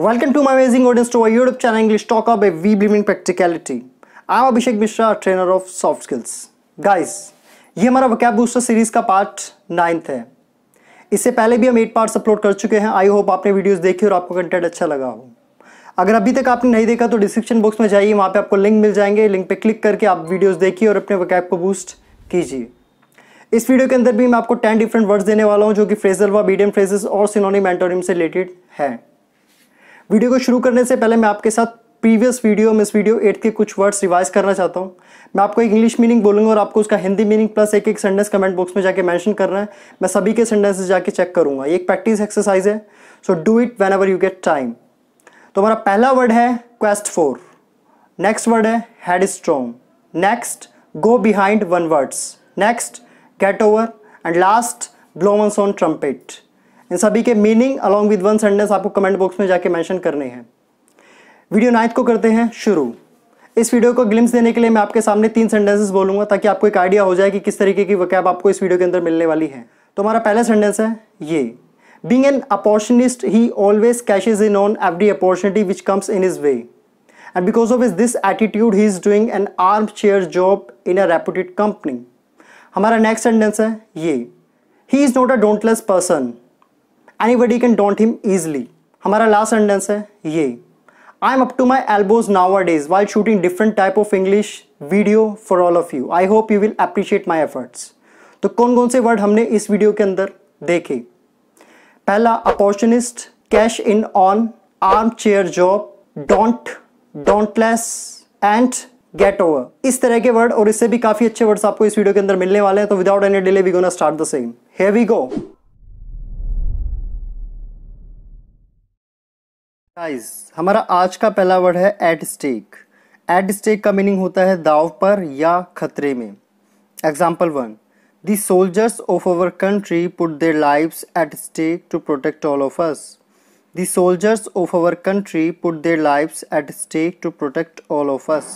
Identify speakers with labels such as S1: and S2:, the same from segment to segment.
S1: Welcome to my amazing audience to our channel English talk Talk a we believe in practicality I am Abhishek Mishra trainer of soft skills guys ये हमारा vocab booster series का part ninth है इससे पहले भी हम eight parts upload कर चुके हैं आई होप आपने वीडियोस देखी और आपको कंटेंट अच्छा लगा हो अगर अभी तक आपने नहीं देखा तो डिस्क्रिप्शन बॉक्स में जाइए वहाँ पे आपको लिंक मिल जाएंगे लिंक पे क्लिक करके आप वीडियोस देखिए और अपने वकैब को बूस्ट कीजिए इस वीडियो के अंदर भी मैं आपको टेन डिफरेंट वर्ड्स देने वाला हूँ जो कि फ्रेजल व मीडियम फ्रेजेस और सिनोनी मैंटोरियम से रिलेटेड है वीडियो को शुरू करने से पहले मैं आपके साथ previous video miss video eight के कुछ वर्ड्स रिवाइज करना चाहता हूँ मैं आपको एक इंग्लिश मीनिंग बोलूँगा और आपको उसका हिंदी मीनिंग प्लस एक एक सेंटेंस कमेंट बॉक्स में जाके मेंशन करना है मैं सभी के सेंटेंसेस जाके चेक करूँगा ये एक प्रैक्टिस एक्सरसाइज है so do it when you get time तो हमारा पहला वर्ड है क्वेस्ट फोर नेक्स्ट वर्ड है headstrong next go behind one words next get over and last blows on trumpet इन सभी के meaning along with one sentence आपको comment box में जाके मैंशन करने हैं वीडियो नाइन्थ को करते हैं शुरू इस वीडियो को ग्लिम्स देने के लिए मैं आपके सामने तीन सेंटेंसेस बोलूंगा ताकि आपको एक आइडिया हो जाए कि किस तरीके की वकैब आपको इस वीडियो के अंदर मिलने वाली है तो हमारा पहला सेंटेंस है ये being an opportunist he always cashes in on every opportunity which comes in his way and because of his this attitude he is doing an armchair job in a reputed company हमारा next sentence है ये he is not a dauntless person anybody can daunt him easily हमारा last sentence है ये I am up to my elbows nowadays while shooting different type of English video for all of you I hope you will appreciate my efforts तो कौन कौन से word हमने इस video के अंदर देखे पहला opportunist cash in on armchair job daunt dauntless and get over इस तरह के वर्ड और इससे भी काफी अच्छे वर्ड्स आपको इस वीडियो के अंदर मिलने वाले हैं तो without any delay we gonna start the same here we go guys हमारा आज का पहला वर्ड है एट स्टेक एट स्टेक का मीनिंग होता है दाव पर या खतरे में example one the soldiers of our country put their lives at stake to protect all of us the soldiers of our country put their lives at stake to protect all of us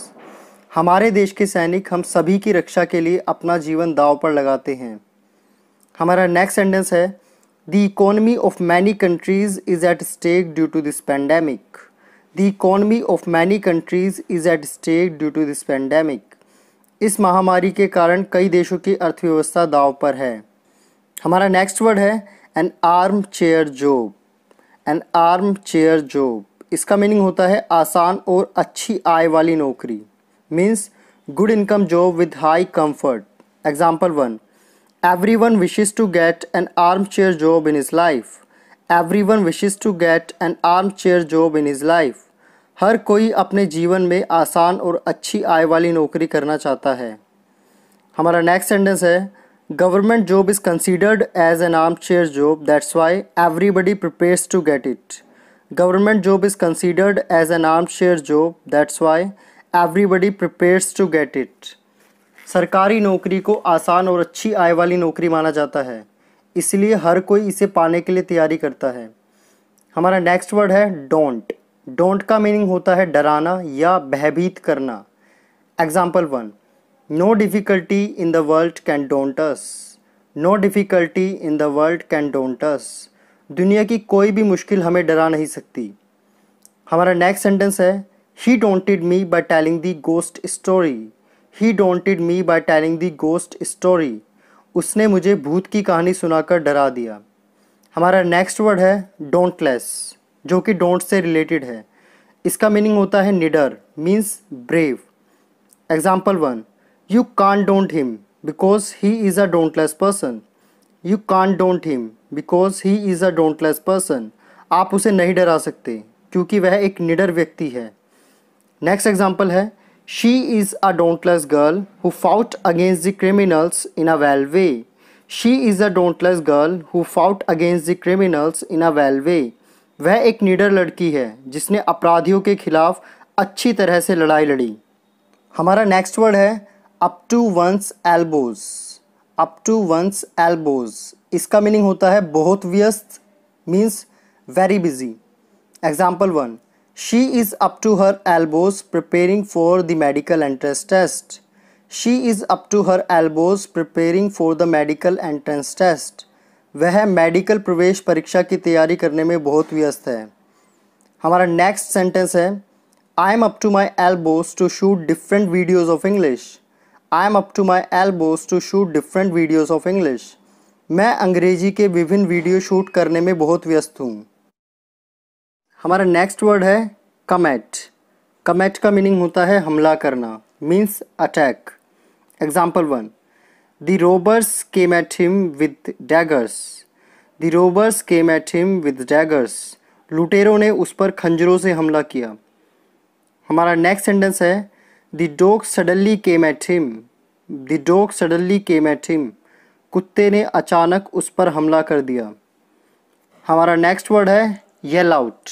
S1: हमारे देश के सैनिक हम सभी की रक्षा के लिए अपना जीवन दाव पर लगाते हैं हमारा नेक्स्ट सेंटेंस है The economy of many countries is at stake due to this pandemic. The economy of many countries is at stake due to this pandemic. इस महामारी के कारण कई देशों की अर्थव्यवस्था दाव पर है हमारा नेक्स्ट वर्ड है an armchair job an armchair job इसका मीनिंग होता है आसान और अच्छी आय वाली नौकरी means good income job with high comfort example one Everyone wishes to get an armchair job in his life. Everyone wishes to get an armchair job in his life. हर कोई अपने जीवन में आसान और अच्छी आय वाली नौकरी करना चाहता है हमारा नेक्स्ट सेंटेंस है government job is considered as an armchair job that's why everybody prepares to get it government job is considered as an armchair job that's why everybody prepares to get it सरकारी नौकरी को आसान और अच्छी आय वाली नौकरी माना जाता है इसलिए हर कोई इसे पाने के लिए तैयारी करता है हमारा नेक्स्ट वर्ड है डोंट डोंट का मीनिंग होता है डराना या भयभीत करना example one no difficulty in the world can daunt us no difficulty in the world can daunt us दुनिया की कोई भी मुश्किल हमें डरा नहीं सकती हमारा नेक्स्ट सेंटेंस है he daunted me by telling the ghost story he daunted me by telling the ghost story उसने मुझे भूत की कहानी सुनाकर डरा दिया हमारा नेक्स्ट वर्ड है डोंटलेस जो कि डोंट से रिलेटेड है इसका मीनिंग होता है निडर means brave example one you can daunt him because he is a dauntless person you can daunt him because he is a dauntless person आप उसे नहीं डरा सकते क्योंकि वह एक निडर व्यक्ति है नेक्स्ट एग्जाम्पल है She is a dauntless girl who fought against the criminals in a well way. She is a dauntless girl who fought against the criminals in a well way. वह एक निडर लड़की है जिसने अपराधियों के खिलाफ अच्छी तरह से लड़ाई लड़ी हमारा नेक्स्ट वर्ड है up to one's elbows up to one's elbows इसका मीनिंग होता है बहुत व्यस्त means very busy example one She is up to her elbows preparing for the medical entrance test. She is up to her elbows preparing for the medical entrance test. वह medical प्रवेश परीक्षा की तैयारी करने में बहुत व्यस्त है हमारा नेक्स्ट सेंटेंस है I am up to my elbows to shoot different videos of English I am up to my elbows to shoot different videos of English मैं अंग्रेजी के विभिन्न वीडियो शूट करने में बहुत व्यस्त हूँ हमारा नेक्स्ट वर्ड है कमेट कमेट का मीनिंग होता है हमला करना means attack example one the robbers came at him with daggers the robbers came at him with daggers लुटेरों ने उस पर खंजरों से हमला किया हमारा नेक्स्ट सेंटेंस है the dog suddenly came at him the dog suddenly came at him कुत्ते ने अचानक उस पर हमला कर दिया हमारा नेक्स्ट वर्ड है येल आउट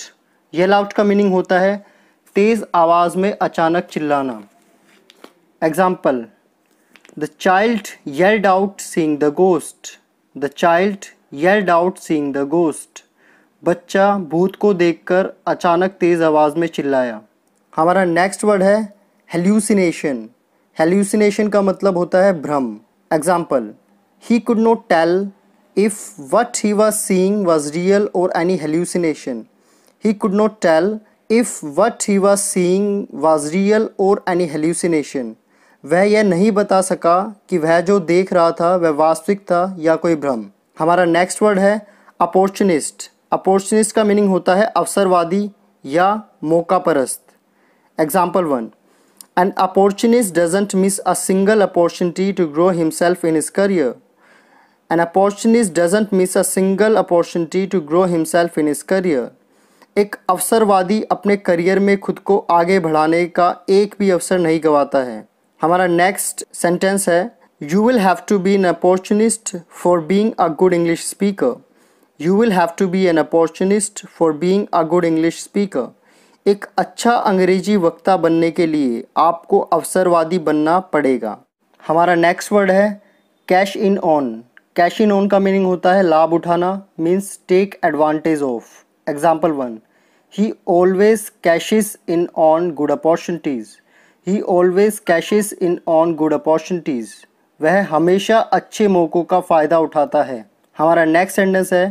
S1: येल आउट का मीनिंग होता है तेज़ आवाज़ में अचानक चिल्लाना example the child yelled out seeing the ghost the child yelled out seeing the ghost बच्चा भूत को देखकर अचानक तेज़ आवाज़ में चिल्लाया हमारा नेक्स्ट वर्ड है हेल्यूसिनेशन हेल्यूसिनेशन का मतलब होता है भ्रम example he could not tell if what he was seeing was real or any hallucination he could not tell if what he was seeing was real or any hallucination. वह यह नहीं बता सका कि वह जो देख रहा था वह वास्तविक था या कोई भ्रम हमारा नेक्स्ट वर्ड है अपॉर्चुनिस्ट अपॉर्चुनिस्ट का मीनिंग होता है अवसरवादी या मौका परस्त example one an opportunist doesn't miss a single opportunity to grow himself in his career an opportunist doesn't miss a single opportunity to grow himself in his career एक अवसरवादी अपने करियर में खुद को आगे बढ़ाने का एक भी अवसर नहीं गवाता है हमारा नेक्स्ट सेंटेंस है you will have to be an opportunist for being a good English speaker you will have to be an opportunist for being a good English speaker एक अच्छा अंग्रेजी वक्ता बनने के लिए आपको अवसरवादी बनना पड़ेगा हमारा नेक्स्ट वर्ड है cash in on cash in on का मीनिंग होता है लाभ उठाना means take advantage of Example 1 He always cashes in on good opportunities. He always cashes in on good opportunities. वह हमेशा अच्छे मौक़ों का फ़ायदा उठाता है हमारा नेक्स्ट सेंटेंस है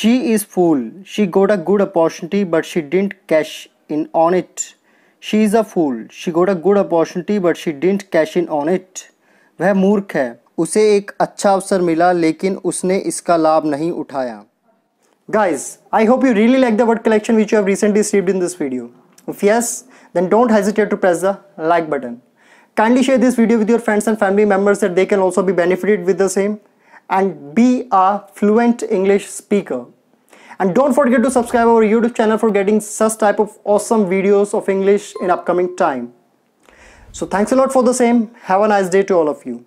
S1: she is fool she got a good opportunity but she didn't cash in on it she is a fool she got a good opportunity but she didn't cash in on it वह मूर्ख है उसे एक अच्छा अवसर मिला लेकिन उसने इसका लाभ नहीं उठाया Guys, I hope you really like the word collection which you have recently received in this video. If yes, then don't hesitate to press the like button. Kindly share this video with your friends and family members that they can also be benefited with the same and be a fluent English speaker. And don't forget to subscribe our YouTube channel for getting such type of awesome videos of English in upcoming time. So thanks a lot for the same. Have a nice day to all of you.